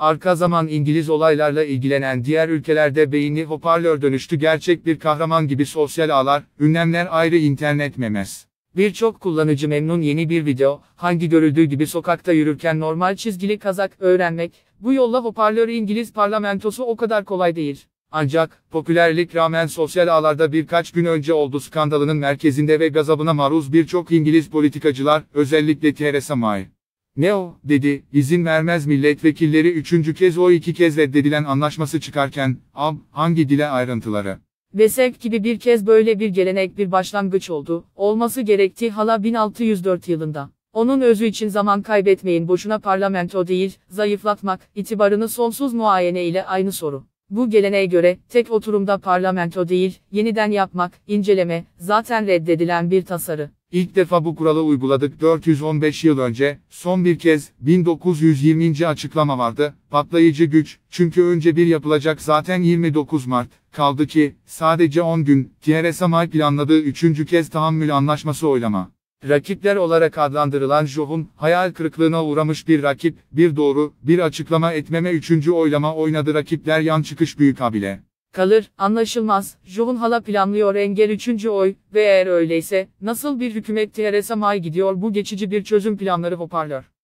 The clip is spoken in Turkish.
Arka zaman İngiliz olaylarla ilgilenen diğer ülkelerde beyni hoparlör dönüştü gerçek bir kahraman gibi sosyal ağlar, ünlemler ayrı internet memes. Birçok kullanıcı memnun yeni bir video, hangi görüldüğü gibi sokakta yürürken normal çizgili kazak öğrenmek, bu yolla hoparlör İngiliz parlamentosu o kadar kolay değil. Ancak, popülerlik rağmen sosyal ağlarda birkaç gün önce oldu skandalının merkezinde ve gazabına maruz birçok İngiliz politikacılar, özellikle Theresa May. Ne o, dedi, izin vermez milletvekilleri üçüncü kez o iki kez reddedilen anlaşması çıkarken, ab, hangi dile ayrıntıları? Ve sevk gibi bir kez böyle bir gelenek bir başlangıç oldu, olması gerektiği hala 1604 yılında. Onun özü için zaman kaybetmeyin boşuna parlamento değil, zayıflatmak, itibarını sonsuz muayene ile aynı soru. Bu geleneğe göre, tek oturumda parlamento değil, yeniden yapmak, inceleme, zaten reddedilen bir tasarı. İlk defa bu kuralı uyguladık 415 yıl önce, son bir kez, 1920. açıklama vardı, patlayıcı güç, çünkü önce bir yapılacak zaten 29 Mart, kaldı ki, sadece 10 gün, Theresa May planladığı 3. kez tahammül anlaşması oylama. Rakipler olarak adlandırılan Jov'un, hayal kırıklığına uğramış bir rakip, bir doğru, bir açıklama etmeme üçüncü oylama oynadı rakipler yan çıkış büyük abile. Kalır, anlaşılmaz, Jov'un hala planlıyor engel üçüncü oy ve eğer öyleyse, nasıl bir hükümet may gidiyor bu geçici bir çözüm planları hoparlör.